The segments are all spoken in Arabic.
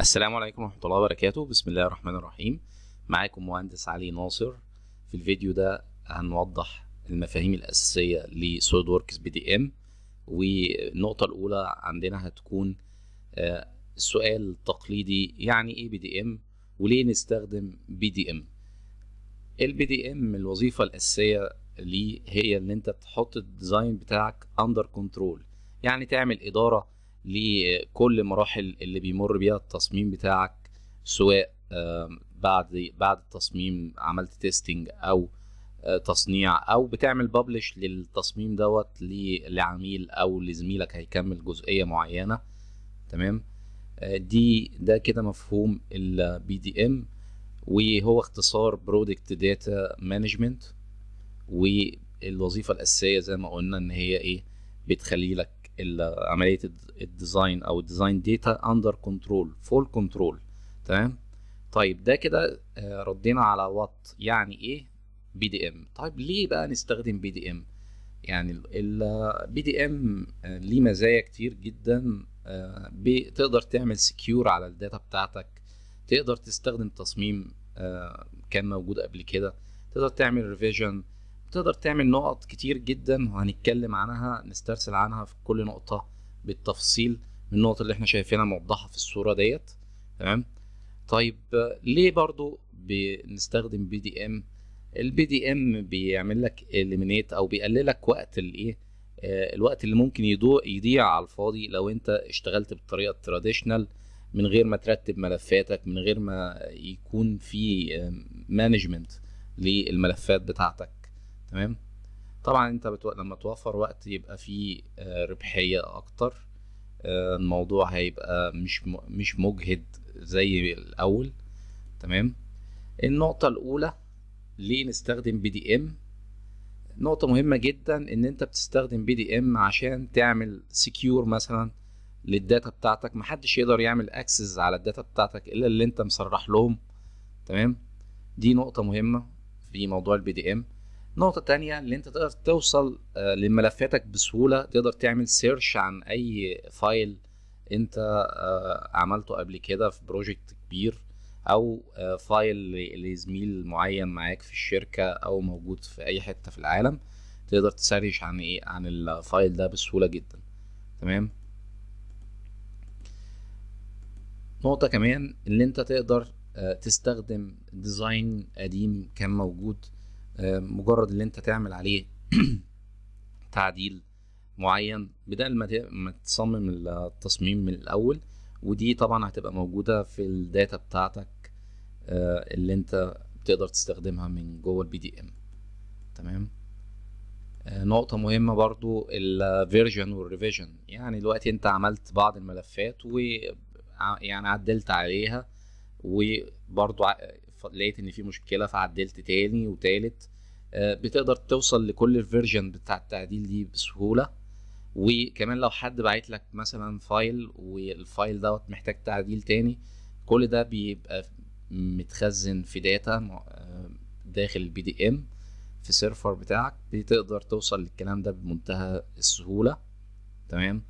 السلام عليكم ورحمة الله وبركاته بسم الله الرحمن الرحيم معاكم مهندس علي ناصر في الفيديو ده هنوضح المفاهيم الأساسية لسوليد ووركس بي دي ام والنقطة الأولى عندنا هتكون السؤال آه، التقليدي يعني إيه بي دي ام وليه نستخدم بي دي ام البي دي ام الوظيفة الأساسية ليه هي إن أنت بتحط الديزاين بتاعك أندر كنترول يعني تعمل إدارة لكل مراحل اللي بيمر بيها التصميم بتاعك سواء بعد بعد التصميم عملت تيستنج او آه، تصنيع او بتعمل ببلش للتصميم دوت لعميل او لزميلك هيكمل جزئيه معينه تمام آه، دي ده كده مفهوم البي دي ام وهو اختصار برودكت داتا مانجمنت والوظيفه الاساسيه زي ما قلنا ان هي ايه بتخلي لك عمليه الديزاين او الديزاين داتا اندر كنترول فول كنترول تمام طيب ده كده آه، ردينا على وات يعني ايه بي دي ام طيب ليه بقى نستخدم بي دي ام يعني البي دي ام ليه مزايا كتير جدا آه، بتقدر تعمل سكيور على الداتا بتاعتك تقدر تستخدم تصميم آه، كان موجود قبل كده تقدر تعمل ريفيجن تقدر تعمل نقط كتير جدا وهنتكلم عنها نسترسل عنها في كل نقطة بالتفصيل من النقط اللي احنا شايفينها موضحة في الصورة ديت تمام طيب ليه برضو بنستخدم بي دي ام البي دي ام بيعمل لك اليمينيت او بيقلل لك وقت الايه آه، الوقت اللي ممكن يضيع على الفاضي لو انت اشتغلت بالطريقه التراديشنال من غير ما ترتب ملفاتك من غير ما يكون في مانجمنت آه، للملفات بتاعتك تمام طبعا انت بتو... لما توفر وقت يبقى فيه آه، ربحيه اكتر آه، الموضوع هيبقى مش م... مش مجهد زي الاول تمام النقطه الاولى ليه نستخدم بي دي ام نقطه مهمه جدا ان انت بتستخدم بي دي ام عشان تعمل سكيور مثلا للداتا بتاعتك محدش يقدر يعمل اكسس على الداتا بتاعتك الا اللي انت مصرح لهم تمام دي نقطه مهمه في موضوع البي دي ام نقطة تانية اللي انت تقدر توصل آه، لملفاتك بسهولة تقدر تعمل سيرش عن اي فايل انت آه، عملته قبل كده في بروجكت كبير او فايل آه، لزميل معين معاك في الشركة او موجود في اي حتة في العالم تقدر تسرش عن ايه عن الفايل ده بسهولة جدا تمام نقطة كمان اللي انت تقدر تستخدم ديزاين قديم كان موجود آه، مجرد اللي انت تعمل عليه تعديل معين بدل ما تصمم التصميم من الاول ودي طبعا هتبقى موجوده في الداتا بتاعتك آه، اللي انت بتقدر تستخدمها من جوه البي دي ام تمام آه، نقطة مهمة برضو الفيرجن والريفيجن يعني دلوقتي انت عملت بعض الملفات و يعني عدلت عليها وبرضو لقيت ان في مشكله فعدلت تاني وتالت آه، بتقدر توصل لكل الفيرجن بتاع التعديل دي بسهوله وكمان لو حد بعت لك مثلا فايل والفايل دوت محتاج تعديل تاني كل ده بيبقى متخزن في داتا آه، داخل البي دي ام في سيرفر بتاعك بتقدر توصل للكلام ده بمنتهى السهوله تمام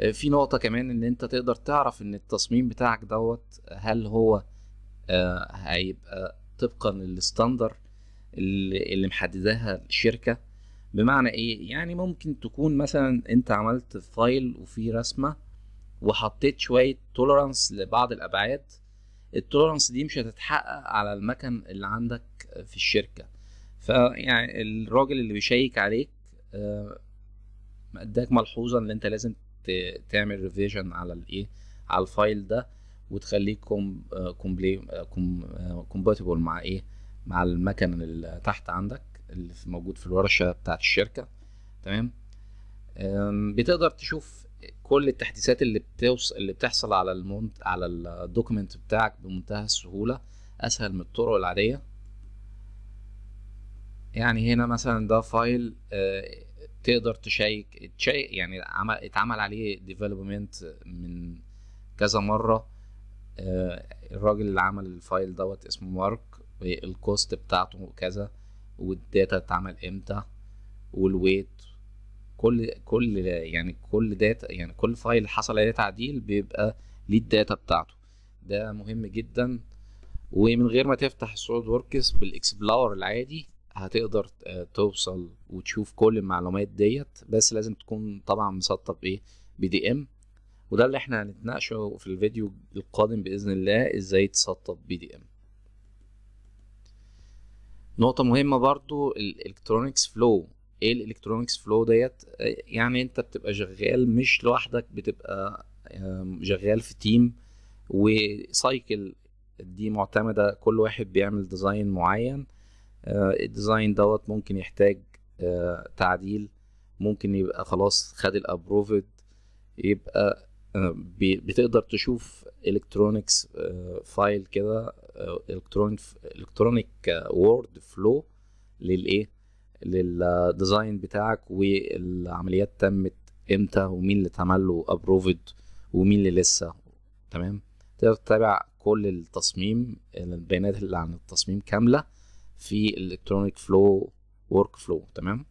آه، في نقطه كمان ان انت تقدر تعرف ان التصميم بتاعك دوت هل هو هيبقى طبقا للستاندر اللي محدداها الشركه بمعنى ايه يعني ممكن تكون مثلا انت عملت فايل وفيه رسمه وحطيت شويه تولرانس لبعض الابعاد التولرانس دي مش هتتحقق على المكن اللي عندك في الشركه فيعني الراجل اللي بيشيك عليك آه، اداك ملحوظه ان انت لازم تعمل ريفيجن على الايه على الفايل ده وتخليكم آه، كومبلي آه، كومباتبل آه، مع ايه مع المكن اللي تحت عندك اللي موجود في الورشه بتاعه الشركه تمام بتقدر تشوف كل التحديثات اللي بتوصل اللي بتحصل على المونت على الدوكيمنت بتاعك بمنتهى السهوله اسهل من الطرق العاديه يعني هنا مثلا ده فايل تقدر تشيك تشيك يعني اتعمل عليه ديفلوبمنت من كذا مره آه، الراجل اللي عمل الفايل دوت اسمه مارك والكوست بتاعته كذا والداتا اتعمل امتى والويت كل كل يعني كل داتا يعني كل فايل حصل عليه تعديل بيبقى ليه الداتا بتاعته ده مهم جدا ومن غير ما تفتح السوليد وركس بالاكسبلور العادي هتقدر آه، توصل وتشوف كل المعلومات ديت بس لازم تكون طبعا مسطب ايه بي دي ام وده اللي احنا هنتناقشه في الفيديو القادم باذن الله ازاي تسطب بي دي ام نقطة مهمة برضو الالكترونكس فلو ايه الالكترونكس فلو ديت يعني انت بتبقى شغال مش لوحدك بتبقى شغال في تيم وسايكل دي معتمدة كل واحد بيعمل ديزاين معين آه، الديزاين دوت ممكن يحتاج آه، تعديل ممكن يبقى خلاص خد الابروفد يبقى آه، بتقدر تشوف الكترونكس آه، فايل كده الكترونيك الكترونيك وورد فلو للايه للديزاين بتاعك والعمليات تمت امتى ومين اللي اتعمل له ابروفد ومين اللي لسه تمام تقدر تتابع كل التصميم البيانات اللي عن التصميم كامله في الالكترونيك فلو ورك فلو تمام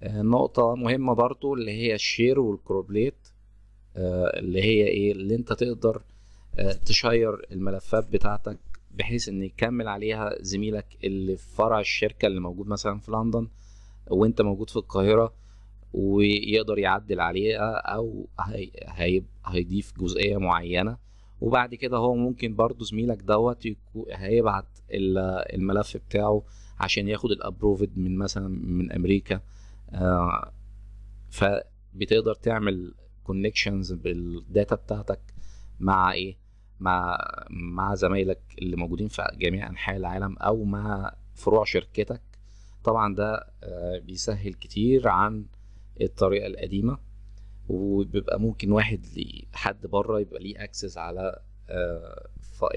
آه، نقطة مهمة برضو اللي هي الشير والكروبليت آه، اللي هي ايه اللي انت تقدر آه، تشير الملفات بتاعتك بحيث ان يكمل عليها زميلك اللي في فرع الشركه اللي موجود مثلا في لندن وانت موجود في القاهره ويقدر يعدل عليها او هي هيضيف جزئيه معينه وبعد كده هو ممكن برضو زميلك دوت هيبعت الملف بتاعه عشان ياخد الابروفد من مثلا من امريكا آه، فبتقدر تعمل كونكشنز بالداتا بتاعتك مع ايه مع مع زمايلك اللي موجودين في جميع انحاء العالم او مع فروع شركتك طبعا ده آه، بيسهل كتير عن الطريقه القديمه وبيبقى ممكن واحد حد بره يبقى ليه اكسس على آه، آه،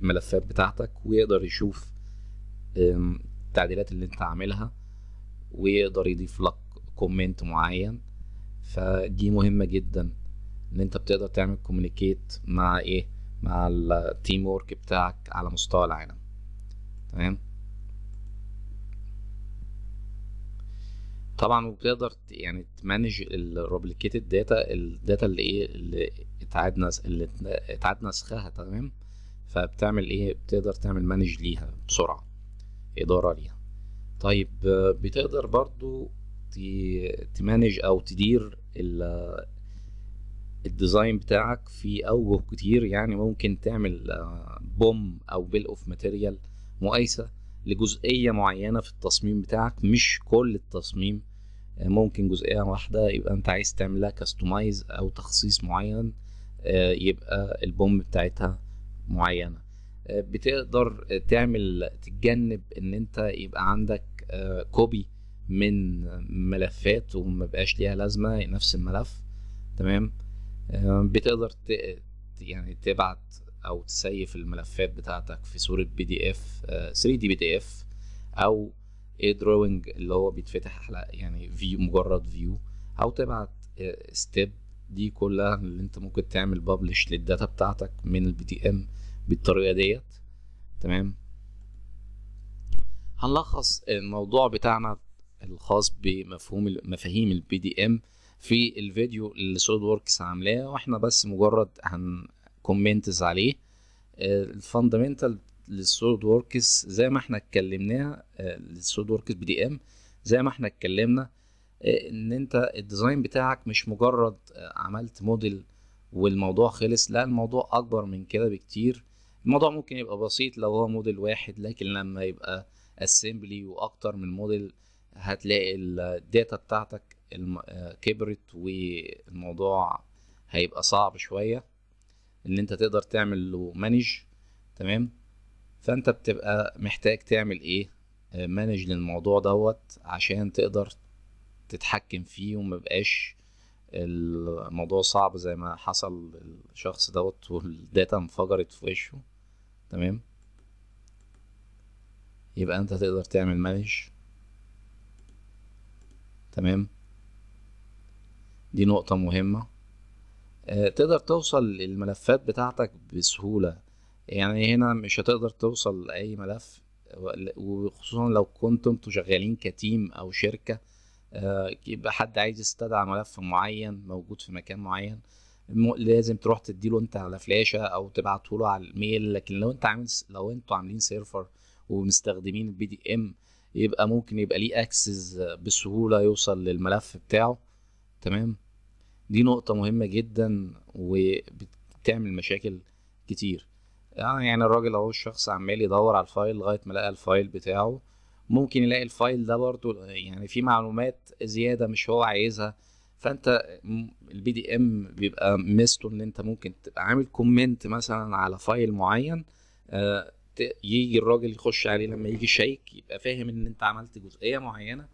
الملفات بتاعتك ويقدر يشوف التعديلات اللي انت عاملها ويقدر يضيف لك كومنت معين فدي مهمه جدا ان انت بتقدر تعمل كوميونيكيت مع ايه مع التيم وورك بتاعك على مستوى العالم تمام طبعا وبتقدر يعني تمانج الروبليكيتد داتا الداتا اللي ايه اللي اتعاد نس... اللي اتعاد نسخها تمام فبتعمل ايه بتقدر تعمل مانج ليها بسرعه اداره ليها طيب بتقدر برضو تمانج او تدير الديزاين بتاعك في اوجه كتير يعني ممكن تعمل آه، بوم او بيل اوف ماتيريال مقايسه لجزئيه معينه في التصميم بتاعك مش كل التصميم آه، ممكن جزئيه واحده يبقى انت عايز تعملها كاستمايز او تخصيص معين آه، يبقى البوم بتاعتها معينه بتقدر تعمل تتجنب ان انت يبقى عندك كوبي من ملفات وما بقاش ليها لازمه نفس الملف تمام آه، بتقدر ت... يعني تبعت او تسيف الملفات بتاعتك في صوره بي دي اف 3 دي بي دي اف او اي دروينج اللي هو بيتفتح على يعني فيو مجرد فيو او تبعت ستيب آه، دي كلها اللي انت ممكن تعمل ببلش للداتا بتاعتك من البي دي ام بالطريقه ديت تمام هنلخص الموضوع بتاعنا الخاص بمفهوم مفاهيم البي دي ام في الفيديو اللي سوليد ووركس عاملاه واحنا بس مجرد هنكومنتز عليه الفاندمنتال للسوليد ووركس زي ما احنا اتكلمناه آه، للسوليد ووركس بي دي ام زي ما احنا اتكلمنا آه، ان انت الديزاين بتاعك مش مجرد آه، عملت موديل والموضوع خلص لا الموضوع اكبر من كده بكتير الموضوع ممكن يبقى بسيط لو هو موديل واحد لكن لما يبقى اسمبلي واكتر من موديل هتلاقي الداتا بتاعتك آه، كبرت والموضوع هيبقى صعب شويه ان انت تقدر تعمل له مانج تمام فانت بتبقى محتاج تعمل ايه مانج آه، للموضوع دوت عشان تقدر تتحكم فيه ومبقاش الموضوع صعب زي ما حصل الشخص دوت والداتا انفجرت في وشه تمام يبقى انت تقدر تعمل مانج تمام دي نقطة مهمة آه، تقدر توصل للملفات بتاعتك بسهولة يعني هنا مش هتقدر توصل لأي ملف وخصوصا لو كنتم انتوا شغالين كتيم أو شركة آه، يبقى حد عايز يستدعى ملف معين موجود في مكان معين لازم تروح تديله انت على فلاشة أو تبعته له على الميل لكن لو انت عامل لو انتوا عاملين سيرفر ومستخدمين البي دي ام يبقى ممكن يبقى ليه اكسس بسهوله يوصل للملف بتاعه تمام دي نقطه مهمه جدا وبتعمل مشاكل كتير يعني الراجل اهو الشخص عمال يدور على الفايل لغايه ما لقى الفايل بتاعه ممكن يلاقي الفايل ده برضو يعني في معلومات زياده مش هو عايزها فانت البي دي ام بيبقى ميزته ان انت ممكن تبقى عامل كومنت مثلا على فايل معين آه يجي الراجل يخش عليه لما يجي شايك يبقى فاهم ان انت عملت جزئيه معينه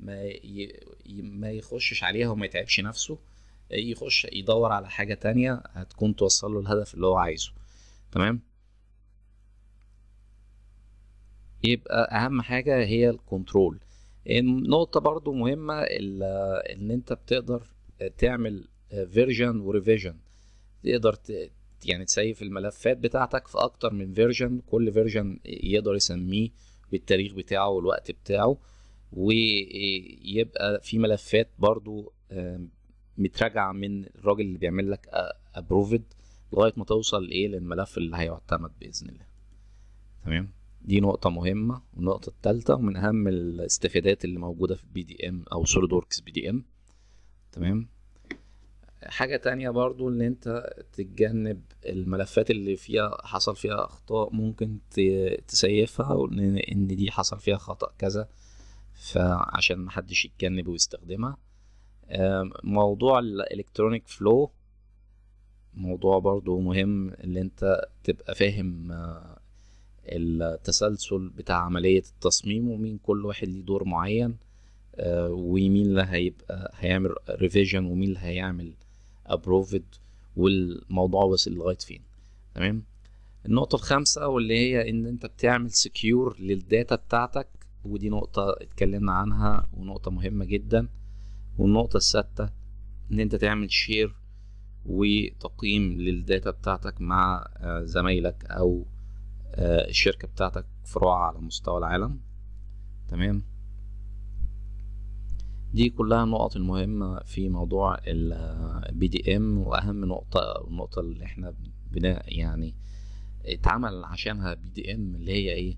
ما ي... ما يخشش عليها وما يتعبش نفسه يخش يدور على حاجه تانية هتكون توصل له الهدف اللي هو عايزه تمام يبقى اهم حاجه هي الكنترول النقطه برضو مهمه ان انت بتقدر تعمل فيرجن وريفيجن تقدر يعني تسيف الملفات بتاعتك في اكتر من فيرجن كل فيرجن يقدر يسميه بالتاريخ بتاعه والوقت بتاعه ويبقى في ملفات برضو متراجعه من الراجل اللي بيعمل لك ابروفد لغايه ما توصل لإيه للملف اللي هيعتمد باذن الله تمام دي نقطه مهمه والنقطه التالتة ومن اهم الاستفادات اللي موجوده في بي دي ام او سوليد وركس بي دي ام تمام حاجه تانية برضو ان انت تتجنب الملفات اللي فيها حصل فيها اخطاء ممكن تسيفها وان دي حصل فيها خطا كذا فعشان محدش يتجنب ويستخدمها موضوع الالكترونيك فلو موضوع برضو مهم ان انت تبقى فاهم آه، التسلسل بتاع عملية التصميم ومين كل واحد ليه دور معين آه، ومين اللي هيبقى هيعمل ريفيجن ومين اللي هيعمل ابروفد والموضوع وصل لغايه فين تمام النقطه الخامسه واللي هي ان انت بتعمل سكيور للداتا بتاعتك ودي نقطه اتكلمنا عنها ونقطه مهمه جدا والنقطه السادسه ان انت تعمل شير وتقييم للداتا بتاعتك مع آه، زمايلك او آه، الشركه بتاعتك فروعها على مستوى العالم تمام دي كلها النقط المهمة في موضوع البي دي ام وأهم نقطة النقطة اللي احنا بنا يعني اتعمل عشانها بي دي ام اللي هي ايه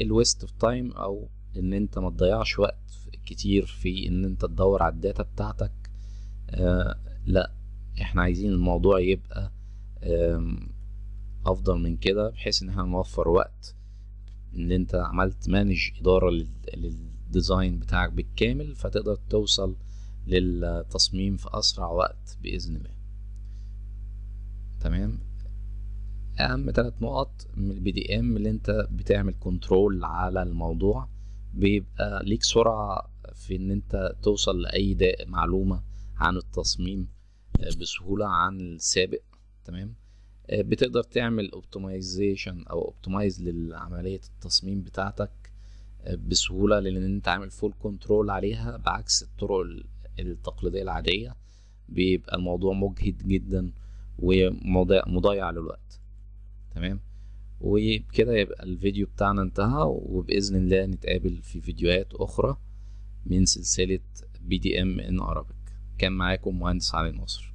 الويست اوف تايم او ان انت ما تضيعش وقت كتير في ان انت تدور على الداتا بتاعتك آه، لا احنا عايزين الموضوع يبقى افضل من كده بحيث ان احنا نوفر وقت ان انت عملت مانج اداره لل الديزاين بتاعك بالكامل فتقدر توصل للتصميم في أسرع وقت بإذن الله تمام أهم ثلاث نقط من البي دي إم اللي أنت بتعمل كنترول على الموضوع بيبقى ليك سرعة في إن أنت توصل لأي معلومة عن التصميم آه، بسهولة عن السابق تمام آه، بتقدر تعمل اوبتمايزيشن او اوبتمايز لعملية التصميم بتاعتك بسهوله لان انت عامل فول كنترول عليها بعكس الطرق التقليديه العاديه بيبقى الموضوع مجهد جدا ومضيع للوقت تمام وبكده يبقى الفيديو بتاعنا انتهى وباذن الله نتقابل في فيديوهات اخرى من سلسله بي دي ام ان أرابيك كان معاكم مهندس علي نصر